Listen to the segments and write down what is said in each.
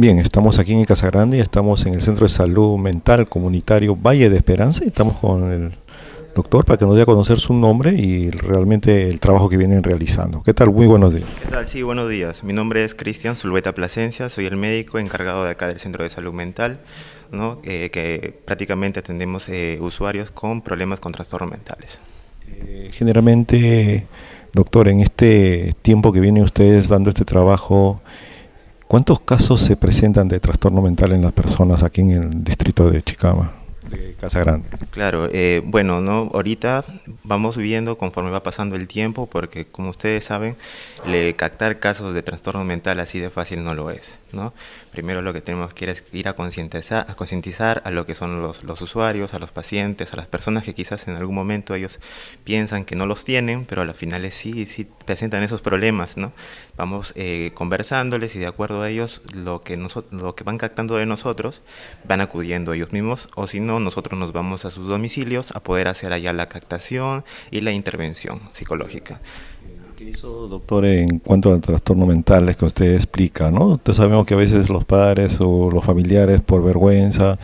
Bien, estamos aquí en Casagrande, estamos en el Centro de Salud Mental Comunitario Valle de Esperanza y estamos con el doctor para que nos dé a conocer su nombre y realmente el trabajo que vienen realizando. ¿Qué tal? Muy buenos días. ¿Qué tal? Sí, buenos días. Mi nombre es Cristian Zulbeta Plasencia, soy el médico encargado de acá del Centro de Salud Mental, eh, que prácticamente atendemos eh, usuarios con problemas con trastornos mentales. Eh, generalmente, doctor, en este tiempo que vienen ustedes dando este trabajo, ¿Cuántos casos se presentan de trastorno mental en las personas aquí en el distrito de Chicama, de Casa Grande? Claro, eh, bueno, no, ahorita vamos viendo conforme va pasando el tiempo, porque como ustedes saben, le, captar casos de trastorno mental así de fácil no lo es, ¿no? primero lo que tenemos que ir es ir a concientizar a, concientizar a lo que son los, usuarios, a los pacientes, a las personas que quizás en algún momento ellos piensan que no los tienen, pero a final finales sí, sí presentan esos problemas, ¿no? Vamos eh, conversándoles y de acuerdo a ellos lo que, lo que van captando de nosotros, van acudiendo ellos mismos o si no, nosotros nos vamos a sus domicilios a poder hacer allá la captación y la intervención psicológica que hizo, doctor, en cuanto al trastorno mental es que usted explica, ¿no? Usted sabemos que a veces los padres o los familiares, por vergüenza,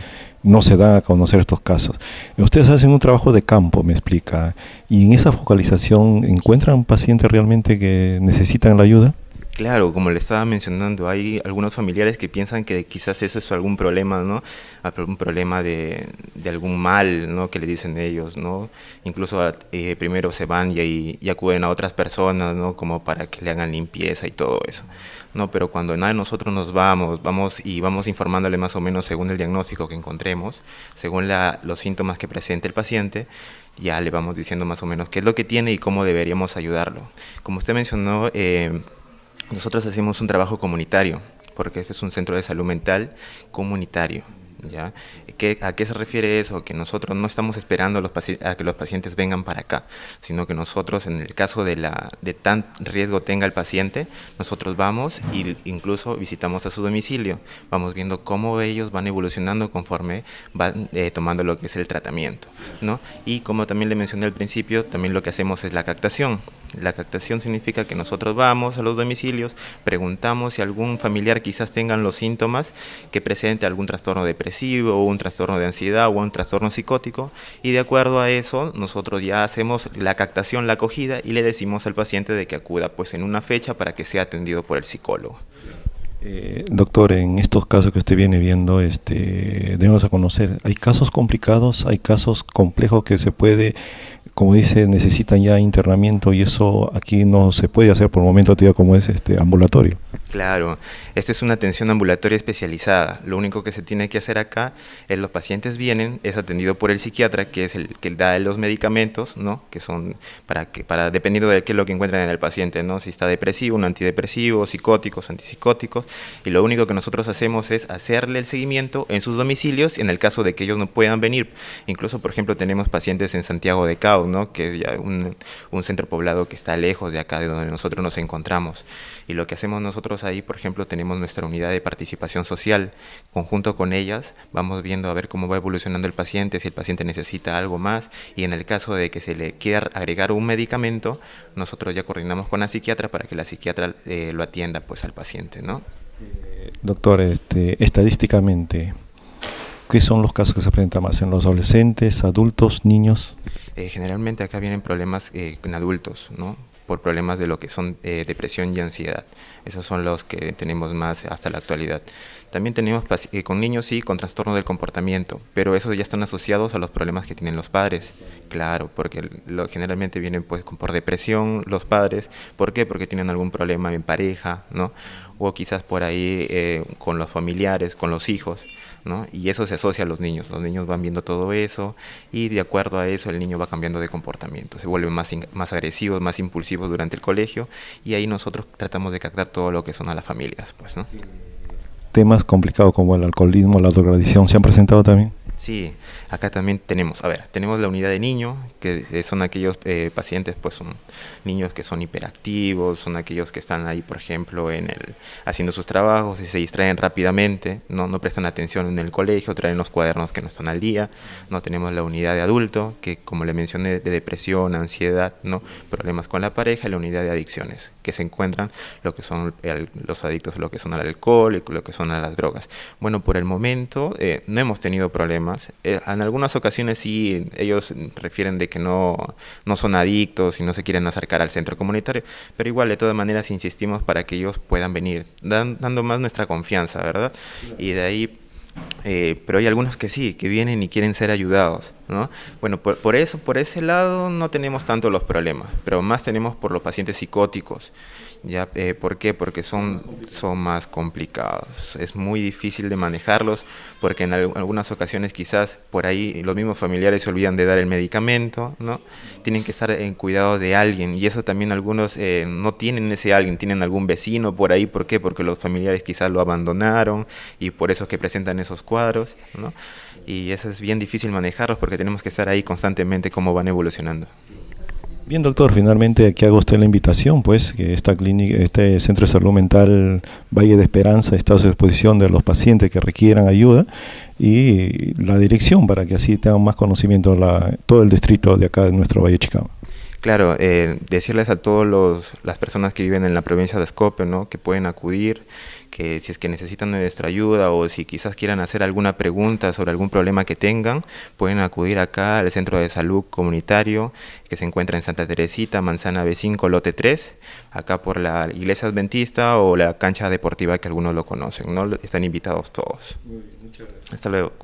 no se dan a conocer estos casos. Ustedes hacen un trabajo de campo, me explica, y en esa focalización encuentran pacientes realmente que necesitan la ayuda. Claro, como le estaba mencionando, hay algunos familiares que piensan que quizás eso es algún problema, ¿no? Algún problema de, algún mal, ¿no? Que le dicen ellos, ¿no? Incluso eh, primero se van y, acuden a otras personas, ¿no? Como para que le hagan limpieza y todo eso, ¿no? Pero cuando nada, nosotros nos vamos, vamos y vamos informándole más o menos según el diagnóstico que encontremos, según los síntomas que presente el paciente, ya le vamos diciendo más o menos qué es lo que tiene y cómo deberíamos ayudarlo. Como usted mencionó, eh, nosotros hacemos un trabajo comunitario, porque este es un centro de salud mental comunitario. ¿ya? ¿A qué se refiere eso? Que nosotros no estamos esperando a, los a, que los pacientes vengan para acá, sino que nosotros, en el caso de, la, de tan riesgo tenga el paciente, nosotros vamos e incluso visitamos a su domicilio, vamos viendo cómo ellos van evolucionando conforme van eh, tomando lo que es el tratamiento, ¿no? Y como también le mencioné al principio, también lo que hacemos es la captación. La captación significa que nosotros vamos a los domicilios, preguntamos si algún familiar quizás tenga los síntomas que presente algún trastorno depresivo o un trastorno de ansiedad o un trastorno psicótico y de acuerdo a eso nosotros ya hacemos la captación, la acogida y le decimos al paciente de que acuda pues en una fecha para que sea atendido por el psicólogo. Eh, doctor, en estos casos que usted viene viendo, este, debemos a conocer, ¿hay casos complicados, hay casos complejos que se puede como dice, necesitan ya internamiento y eso aquí no se puede hacer por el momento, como es este ambulatorio. Claro, esta es una atención ambulatoria especializada. Lo único que se tiene que hacer acá es los pacientes vienen, es atendido por el psiquiatra, que es el que da los medicamentos, ¿no? Que son para que para dependiendo de qué es lo que encuentran en el paciente, ¿no? Si está depresivo, un antidepresivo, psicóticos, antipsicóticos, y lo único que nosotros hacemos es hacerle el seguimiento en sus domicilios en el caso de que ellos no puedan venir. Incluso, por ejemplo, tenemos pacientes en Santiago de Cabo que es ya un, centro poblado que está lejos de acá, de donde nosotros nos encontramos. Y lo que hacemos nosotros ahí, por ejemplo, tenemos nuestra unidad de participación social. Conjunto con ellas vamos viendo a ver cómo va evolucionando el paciente, si el paciente necesita algo más. Y en el caso de que se le quiera agregar un medicamento, nosotros ya coordinamos con la psiquiatra para que la psiquiatra eh, lo atienda pues, al paciente. ¿no? Eh, doctor, este, estadísticamente, ¿Qué son los casos que se presentan más en los adolescentes, adultos, niños? Eh, generalmente acá vienen problemas eh, con adultos, ¿no? por problemas de lo que son eh, depresión y ansiedad. Esos son los que tenemos más hasta la actualidad. También tenemos eh, con niños, sí, con trastorno del comportamiento, pero esos ya están asociados a los problemas que tienen los padres. Claro, porque lo, generalmente vienen pues por depresión los padres. ¿Por qué? Porque tienen algún problema en pareja, ¿no? O quizás por ahí eh, con los familiares, con los hijos. ¿No? Y eso se asocia a los niños. Los niños van viendo todo eso y de acuerdo a eso el niño va cambiando de comportamiento. Se vuelve más, más agresivos, más impulsivo durante el colegio y ahí nosotros tratamos de captar todo lo que son a las familias, pues, ¿no? Temas complicados como el alcoholismo, la drogadicción, ¿se han presentado también? Sí, acá también tenemos, a ver, tenemos la unidad de niño, que son aquellos eh, pacientes, pues son niños que son hiperactivos, son aquellos que están ahí, por ejemplo, en el, haciendo sus trabajos y se distraen rápidamente, no, no prestan atención en el colegio, traen los cuadernos que no están al día, no tenemos la unidad de adulto, que como le mencioné, de depresión, ansiedad, ¿no? problemas con la pareja, la unidad de adicciones, que se encuentran lo que son los adictos, lo que son al alcohol, lo que son a las drogas. Bueno, por el momento eh, no hemos tenido problemas eh, en algunas ocasiones sí ellos refieren de que no, no son adictos y no se quieren acercar al centro comunitario, pero igual de todas maneras insistimos para que ellos puedan venir, dando más nuestra confianza, ¿verdad? Y de ahí, eh, pero hay algunos que sí, que vienen y quieren ser ayudados. Bueno, por, eso, por ese lado no tenemos tanto los problemas, pero más tenemos por los pacientes psicóticos. ¿ya? Eh, ¿Por qué? Porque son, son más complicados. Es muy difícil de manejarlos porque en algunas ocasiones quizás por ahí los mismos familiares se olvidan de dar el medicamento, ¿no? Tienen que estar en cuidado de alguien y eso también algunos eh, no tienen ese alguien, tienen algún vecino por ahí. ¿Por qué? Porque los familiares quizás lo abandonaron y por eso que presentan esos cuadros, Y eso es bien difícil manejarlos porque que tenemos que estar ahí constantemente cómo van evolucionando. Bien, doctor, finalmente aquí hago usted la invitación, pues, que esta clínica, este centro de salud mental Valle de Esperanza está a su disposición de los pacientes que requieran ayuda y la dirección para que así tengan más conocimiento la, todo el distrito de acá de nuestro Valle Chicago. Claro, eh, decirles a todas las personas que viven en la provincia de Escope, ¿no? que pueden acudir, que si es que necesitan nuestra ayuda o si quizás quieran hacer alguna pregunta sobre algún problema que tengan, pueden acudir acá al Centro de Salud Comunitario que se encuentra en Santa Teresita, Manzana B5, Lote 3, acá por la Iglesia Adventista o la cancha deportiva que algunos lo conocen. ¿no? Están invitados todos. Muy bien, muchas gracias. Hasta luego.